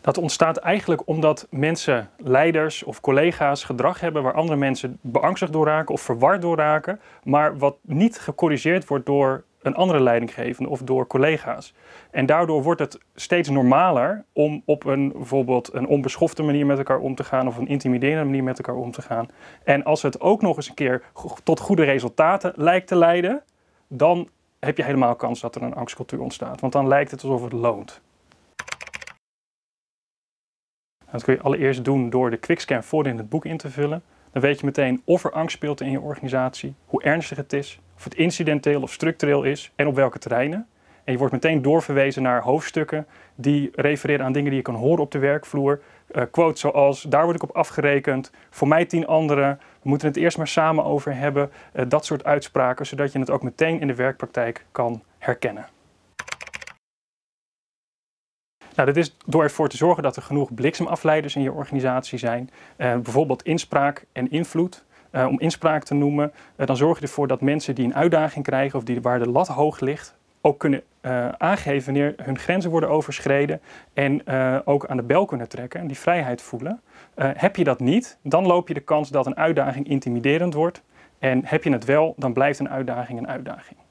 Dat ontstaat eigenlijk omdat mensen, leiders of collega's gedrag hebben waar andere mensen beangstigd door raken of verward door raken, maar wat niet gecorrigeerd wordt door een andere leidinggevende of door collega's. En daardoor wordt het steeds normaler om op een bijvoorbeeld een onbeschofte manier met elkaar om te gaan of een intimiderende manier met elkaar om te gaan. En als het ook nog eens een keer tot goede resultaten lijkt te leiden, dan heb je helemaal kans dat er een angstcultuur ontstaat. Want dan lijkt het alsof het loont. Dat kun je allereerst doen door de quickscan voor in het boek in te vullen. Dan weet je meteen of er angst speelt in je organisatie, hoe ernstig het is, of het incidenteel of structureel is en op welke terreinen. En je wordt meteen doorverwezen naar hoofdstukken die refereren aan dingen die je kan horen op de werkvloer. Uh, quotes zoals, daar word ik op afgerekend, voor mij tien anderen, we moeten het eerst maar samen over hebben. Eh, dat soort uitspraken, zodat je het ook meteen in de werkpraktijk kan herkennen. Nou, dat is door ervoor te zorgen dat er genoeg bliksemafleiders in je organisatie zijn. Eh, bijvoorbeeld inspraak en invloed. Eh, om inspraak te noemen, eh, dan zorg je ervoor dat mensen die een uitdaging krijgen of die, waar de lat hoog ligt, ook kunnen aangeven wanneer hun grenzen worden overschreden en ook aan de bel kunnen trekken en die vrijheid voelen. heb je dat niet, dan loop je de kans dat een uitdaging intimiderend wordt. En heb je het wel, dan blijft een uitdaging een uitdaging.